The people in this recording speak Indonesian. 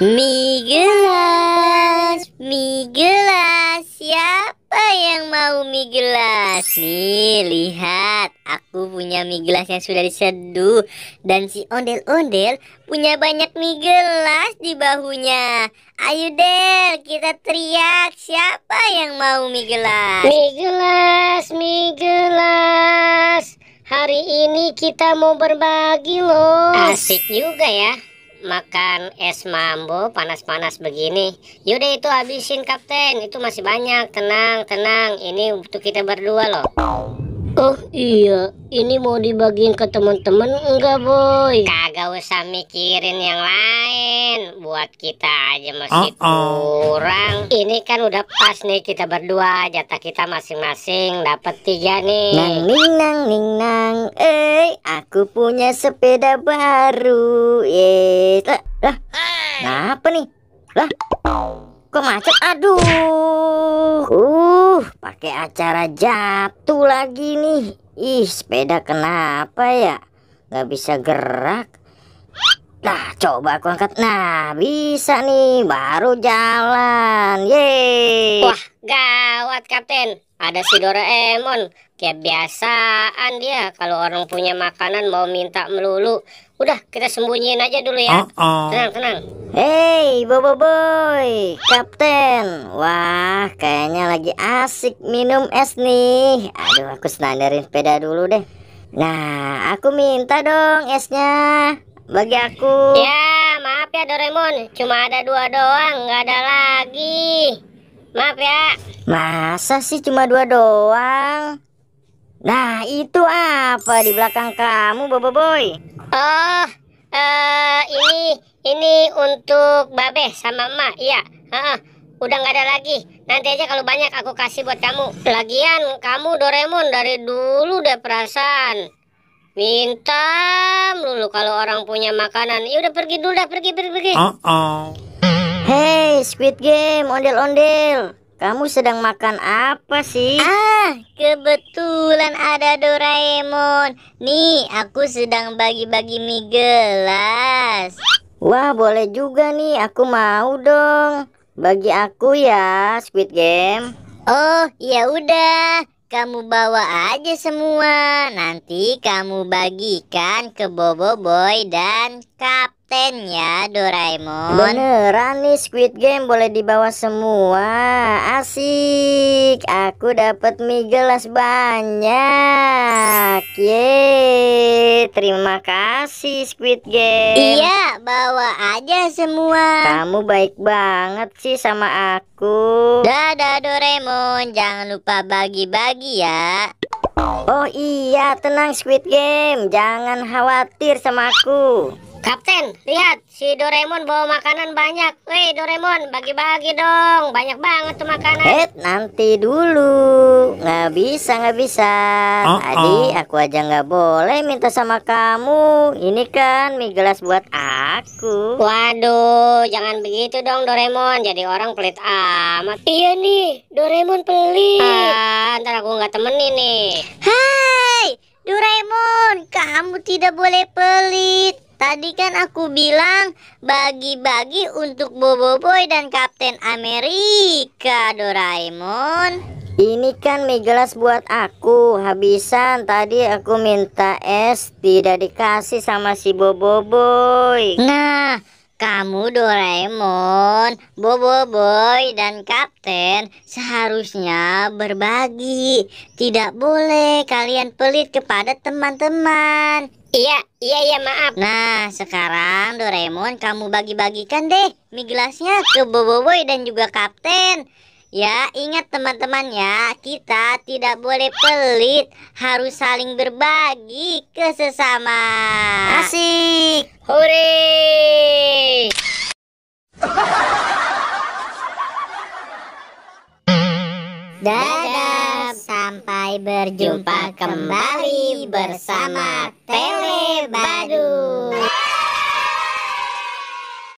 Mie gelas, mie gelas, siapa yang mau mie gelas? Nih, lihat, aku punya mie gelas yang sudah diseduh Dan si ondel-ondel punya banyak mie gelas di bahunya Ayo Del, kita teriak, siapa yang mau mie gelas? Mie gelas, mie gelas Hari ini kita mau berbagi loh Asik juga ya makan es mambo panas-panas begini. Yaudah itu habisin kapten, itu masih banyak. Tenang, tenang. Ini untuk kita berdua loh. Oh iya, ini mau dibagiin ke teman-teman enggak boy? Kagak usah mikirin yang lain, buat kita aja masih uh -oh. kurang. Ini kan udah pas nih kita berdua, jatah kita masing-masing dapat tiga nih. Nang ning nang nang, eh aku punya sepeda baru, ye lah. Lah. Kenapa nih? Lah. Kok macet? Aduh. Uh, pakai acara jatuh lagi nih. Ih, sepeda kenapa ya? Gak bisa gerak. Nah, coba aku angkat. Nah, bisa nih, baru jalan. Yeay. Wah, gawat, Kapten. Ada si Doraemon, kebiasaan dia kalau orang punya makanan mau minta melulu. Udah, kita sembunyiin aja dulu ya. Uh -oh. Tenang, tenang. Hey, Bobo Boy, Kapten. Wah, kayaknya lagi asik minum es nih. Aduh, aku standarin sepeda dulu deh. Nah, aku minta dong esnya bagi aku. Ya, maaf ya Doraemon, cuma ada dua doang, nggak ada lagi. Maaf ya. Masa sih cuma dua doang? Nah, itu apa di belakang kamu, Bobo Boy? Oh, uh, ini ini untuk Babe sama Emak. Iya, uh, udah nggak ada lagi. Nanti aja kalau banyak aku kasih buat kamu. Lagian kamu Doraemon dari dulu deh perasaan. Minta melulu kalau orang punya makanan. Ya udah pergi dulu dah, pergi pergi pergi. Uh -oh. Hey Squid Game, ondel-ondel. Kamu sedang makan apa sih? Ah, kebetulan ada Doraemon. Nih, aku sedang bagi-bagi mie gelas. Wah, boleh juga nih. Aku mau dong. Bagi aku ya, Squid Game. Oh, ya udah. Kamu bawa aja semua. Nanti kamu bagikan ke Boboiboy dan Kap. Ten ya Doraemon Beneran nih Squid Game boleh dibawa semua Asik Aku dapat mie gelas banyak Yeay Terima kasih Squid Game Iya bawa aja semua Kamu baik banget sih sama aku Dadah Doraemon Jangan lupa bagi-bagi ya Oh iya tenang Squid Game Jangan khawatir sama aku Kapten, lihat si Doraemon bawa makanan banyak. Woi Doraemon, bagi-bagi dong. Banyak banget tuh makanan. Eh, nanti dulu. Nggak bisa, nggak bisa. Uh -uh. Tadi ah. aku aja nggak boleh minta sama kamu. Ini kan mie gelas buat aku. Waduh, jangan begitu dong Doraemon. Jadi orang pelit amat. Iya nih, Doraemon pelit. Ah, ntar aku nggak temenin nih. Hai, Doraemon, kamu tidak boleh pelit. Tadi kan aku bilang bagi-bagi untuk Bobo Boy dan Kapten Amerika, Doraemon. Ini kan mie buat aku. Habisan tadi aku minta es tidak dikasih sama si Bobo Boy. Nah, kamu Doraemon, Bobo Boy dan Kapten seharusnya berbagi. Tidak boleh kalian pelit kepada teman-teman. Iya, iya, iya, maaf. Nah, sekarang Doraemon kamu bagi-bagikan deh mie gelasnya ke Boboiboy dan juga Kapten. Ya, ingat teman-teman ya, kita tidak boleh pelit, harus saling berbagi ke sesama. Asik. Hore! Sampai berjumpa kembali bersama Tele Badu.